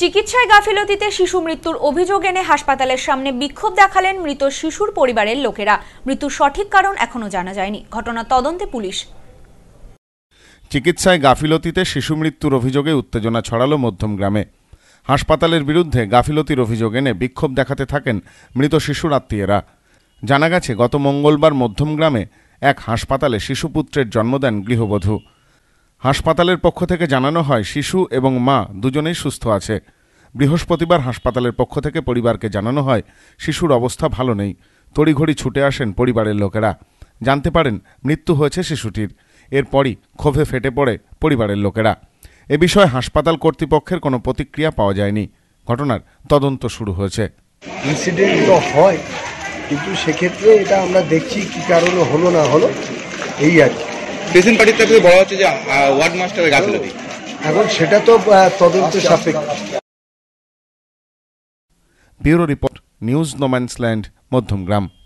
চিকিৎসায় গাফিলতিতে শিশু মৃত্যুর অভিযোগ এনে হাসপাতালের সামনে বিক্ষোভ দেখালেন মৃত শিশুর পরিবারের লোকেরা মৃত্যুর সঠিক কারণ এখনও জানা যায়নি ঘটনা তদন্তে পুলিশ চিকিৎসায় গাফিলতিতে শিশু মৃত্যুর অভিযোগে উত্তেজনা ছড়ালো মধ্যমগ্রামে হাসপাতালের বিরুদ্ধে গাফিলতির অভিযোগ এনে বিক্ষোভ দেখাতে থাকেন মৃত শিশুর আত্মীয়রা জানা গেছে গত মঙ্গলবার মধ্যমগ্রামে এক হাসপাতালে শিশুপুত্রের জন্ম দেন গৃহবধূ হাসপাতালের পক্ষ থেকে জানানো হয় শিশু এবং মা দুজনেই সুস্থ আছে বৃহস্পতিবার হাসপাতালের পক্ষ থেকে পরিবারকে জানানো হয় শিশুর অবস্থা ভালো নেই তড়িঘড়ি ছুটে আসেন পরিবারের লোকেরা জানতে পারেন মৃত্যু হয়েছে শিশুটির এরপরই ক্ষোভে ফেটে পড়ে পরিবারের লোকেরা এ বিষয়ে হাসপাতাল কর্তৃপক্ষের কোনো প্রতিক্রিয়া পাওয়া যায়নি ঘটনার তদন্ত শুরু হয়েছে ইনসিডেন্ট তো হয় কিন্তু সেক্ষেত্রে এটা আমরা দেখছি কি কারণে হলো না হলো এই আর কি প্রেসিডেন্ট পার্টির তরফ থেকে বলা হচ্ছে যে ওয়ার্ড মাস্টারের গাফিলতি এখন সেটা তো তদন্ত সাপেক্ষ bureau report news no man's land Madhyamgram